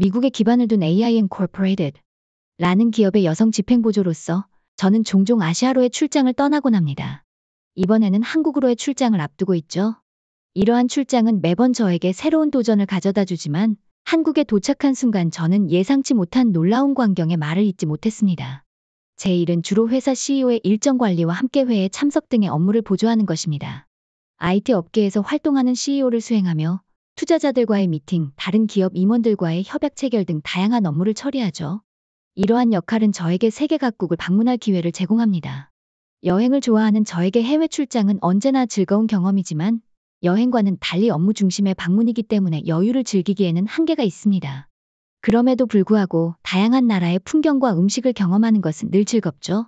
미국에 기반을 둔 AI Incorporated 라는 기업의 여성 집행보조로서 저는 종종 아시아로의 출장을 떠나곤 합니다. 이번에는 한국으로의 출장을 앞두고 있죠. 이러한 출장은 매번 저에게 새로운 도전을 가져다 주지만 한국에 도착한 순간 저는 예상치 못한 놀라운 광경에 말을 잇지 못했습니다. 제 일은 주로 회사 CEO의 일정 관리와 함께 회의 참석 등의 업무를 보조하는 것입니다. IT 업계에서 활동하는 CEO를 수행하며 투자자들과의 미팅, 다른 기업 임원들과의 협약 체결 등 다양한 업무를 처리하죠. 이러한 역할은 저에게 세계 각국을 방문할 기회를 제공합니다. 여행을 좋아하는 저에게 해외 출장은 언제나 즐거운 경험이지만 여행과는 달리 업무 중심의 방문이기 때문에 여유를 즐기기에는 한계가 있습니다. 그럼에도 불구하고 다양한 나라의 풍경과 음식을 경험하는 것은 늘 즐겁죠.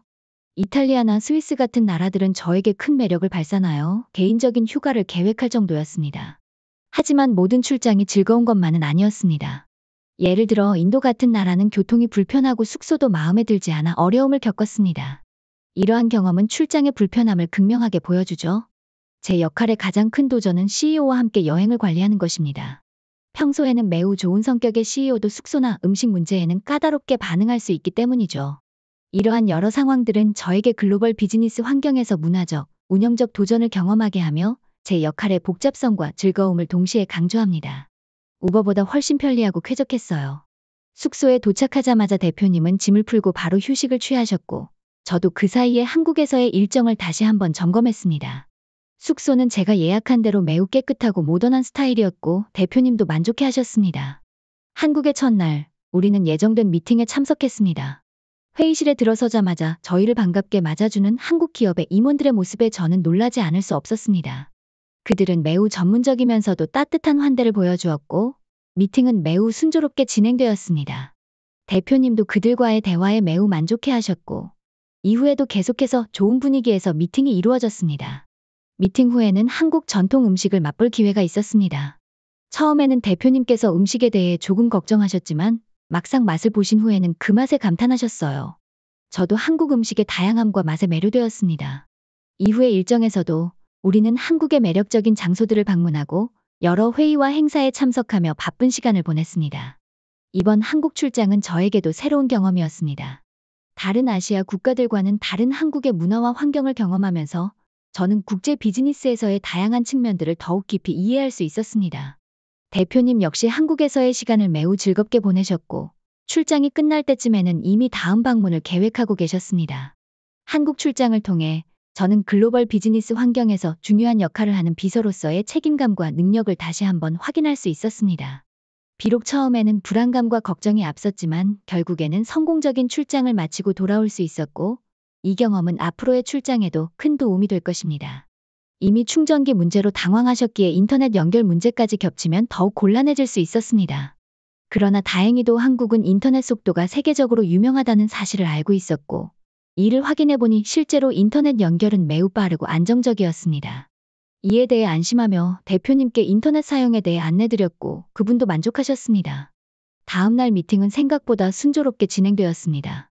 이탈리아나 스위스 같은 나라들은 저에게 큰 매력을 발산하여 개인적인 휴가를 계획할 정도였습니다. 하지만 모든 출장이 즐거운 것만은 아니었습니다. 예를 들어 인도 같은 나라는 교통이 불편하고 숙소도 마음에 들지 않아 어려움을 겪었습니다. 이러한 경험은 출장의 불편함을 극명하게 보여주죠. 제 역할의 가장 큰 도전은 CEO와 함께 여행을 관리하는 것입니다. 평소에는 매우 좋은 성격의 CEO도 숙소나 음식 문제에는 까다롭게 반응할 수 있기 때문이죠. 이러한 여러 상황들은 저에게 글로벌 비즈니스 환경에서 문화적, 운영적 도전을 경험하게 하며 제 역할의 복잡성과 즐거움을 동시에 강조합니다. 우버보다 훨씬 편리하고 쾌적했어요. 숙소에 도착하자마자 대표님은 짐을 풀고 바로 휴식을 취하셨고 저도 그 사이에 한국에서의 일정을 다시 한번 점검했습니다. 숙소는 제가 예약한 대로 매우 깨끗하고 모던한 스타일이었고 대표님도 만족해 하셨습니다. 한국의 첫날 우리는 예정된 미팅에 참석했습니다. 회의실에 들어서자마자 저희를 반갑게 맞아주는 한국 기업의 임원들의 모습에 저는 놀라지 않을 수 없었습니다. 그들은 매우 전문적이면서도 따뜻한 환대를 보여주었고 미팅은 매우 순조롭게 진행되었습니다. 대표님도 그들과의 대화에 매우 만족해 하셨고 이후에도 계속해서 좋은 분위기에서 미팅이 이루어졌습니다. 미팅 후에는 한국 전통 음식을 맛볼 기회가 있었습니다. 처음에는 대표님께서 음식에 대해 조금 걱정하셨지만 막상 맛을 보신 후에는 그 맛에 감탄하셨어요. 저도 한국 음식의 다양함과 맛에 매료되었습니다. 이후의 일정에서도 우리는 한국의 매력적인 장소들을 방문하고 여러 회의와 행사에 참석하며 바쁜 시간을 보냈습니다. 이번 한국 출장은 저에게도 새로운 경험이었습니다. 다른 아시아 국가들과는 다른 한국의 문화와 환경을 경험하면서 저는 국제 비즈니스에서의 다양한 측면들을 더욱 깊이 이해할 수 있었습니다. 대표님 역시 한국에서의 시간을 매우 즐겁게 보내셨고 출장이 끝날 때쯤에는 이미 다음 방문을 계획하고 계셨습니다. 한국 출장을 통해 저는 글로벌 비즈니스 환경에서 중요한 역할을 하는 비서로서의 책임감과 능력을 다시 한번 확인할 수 있었습니다. 비록 처음에는 불안감과 걱정이 앞섰지만 결국에는 성공적인 출장을 마치고 돌아올 수 있었고 이 경험은 앞으로의 출장에도 큰 도움이 될 것입니다. 이미 충전기 문제로 당황하셨기에 인터넷 연결 문제까지 겹치면 더욱 곤란해질 수 있었습니다. 그러나 다행히도 한국은 인터넷 속도가 세계적으로 유명하다는 사실을 알고 있었고 이를 확인해보니 실제로 인터넷 연결은 매우 빠르고 안정적이었습니다. 이에 대해 안심하며 대표님께 인터넷 사용에 대해 안내드렸고 그분도 만족하셨습니다. 다음날 미팅은 생각보다 순조롭게 진행되었습니다.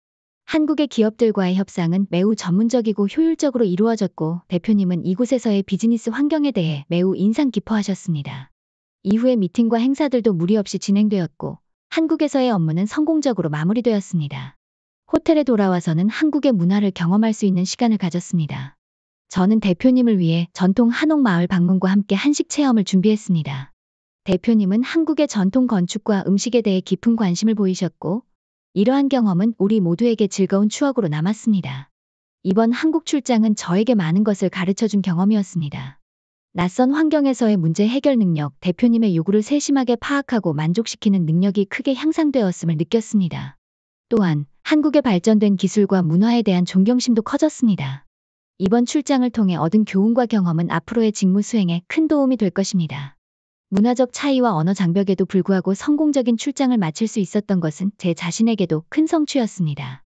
한국의 기업들과의 협상은 매우 전문적이고 효율적으로 이루어졌고 대표님은 이곳에서의 비즈니스 환경에 대해 매우 인상 깊어 하셨습니다. 이후에 미팅과 행사들도 무리 없이 진행되었고 한국에서의 업무는 성공적으로 마무리되었습니다. 호텔에 돌아와서는 한국의 문화를 경험할 수 있는 시간을 가졌습니다. 저는 대표님을 위해 전통 한옥 마을 방문과 함께 한식 체험을 준비했습니다. 대표님은 한국의 전통 건축과 음식에 대해 깊은 관심을 보이셨고, 이러한 경험은 우리 모두에게 즐거운 추억으로 남았습니다. 이번 한국 출장은 저에게 많은 것을 가르쳐 준 경험이었습니다. 낯선 환경에서의 문제 해결 능력, 대표님의 요구를 세심하게 파악하고 만족시키는 능력이 크게 향상되었음을 느꼈습니다. 또한 한국의 발전된 기술과 문화에 대한 존경심도 커졌습니다. 이번 출장을 통해 얻은 교훈과 경험은 앞으로의 직무 수행에 큰 도움이 될 것입니다. 문화적 차이와 언어 장벽에도 불구하고 성공적인 출장을 마칠 수 있었던 것은 제 자신에게도 큰 성취였습니다.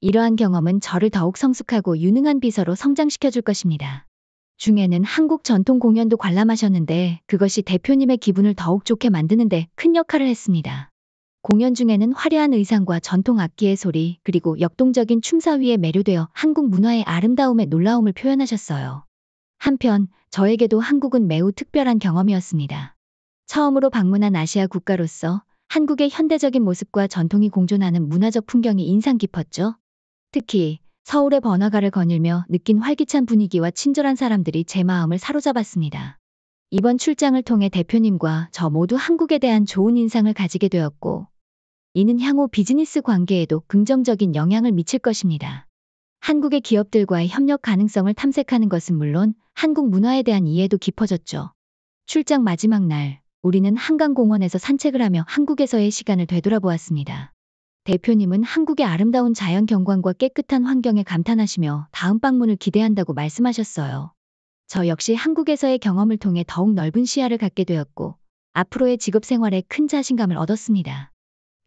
이러한 경험은 저를 더욱 성숙하고 유능한 비서로 성장시켜 줄 것입니다. 중에는 한국 전통 공연도 관람하셨는데 그것이 대표님의 기분을 더욱 좋게 만드는데 큰 역할을 했습니다. 공연 중에는 화려한 의상과 전통 악기의 소리 그리고 역동적인 춤사위에 매료되어 한국 문화의 아름다움에 놀라움을 표현하셨어요. 한편 저에게도 한국은 매우 특별한 경험이었습니다. 처음으로 방문한 아시아 국가로서 한국의 현대적인 모습과 전통이 공존하는 문화적 풍경이 인상 깊었죠. 특히 서울의 번화가를 거닐며 느낀 활기찬 분위기와 친절한 사람들이 제 마음을 사로잡았습니다. 이번 출장을 통해 대표님과 저 모두 한국에 대한 좋은 인상을 가지게 되었고 이는 향후 비즈니스 관계에도 긍정적인 영향을 미칠 것입니다. 한국의 기업들과의 협력 가능성을 탐색하는 것은 물론 한국 문화에 대한 이해도 깊어졌죠. 출장 마지막 날, 우리는 한강공원에서 산책을 하며 한국에서의 시간을 되돌아보았습니다. 대표님은 한국의 아름다운 자연 경관과 깨끗한 환경에 감탄하시며 다음 방문을 기대한다고 말씀하셨어요. 저 역시 한국에서의 경험을 통해 더욱 넓은 시야를 갖게 되었고, 앞으로의 직업 생활에 큰 자신감을 얻었습니다.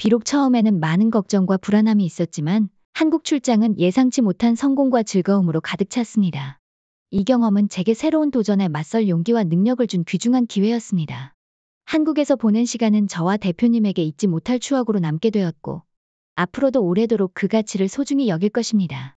비록 처음에는 많은 걱정과 불안함이 있었지만 한국 출장은 예상치 못한 성공과 즐거움으로 가득 찼습니다. 이 경험은 제게 새로운 도전에 맞설 용기와 능력을 준 귀중한 기회였습니다. 한국에서 보낸 시간은 저와 대표님에게 잊지 못할 추억으로 남게 되었고, 앞으로도 오래도록 그 가치를 소중히 여길 것입니다.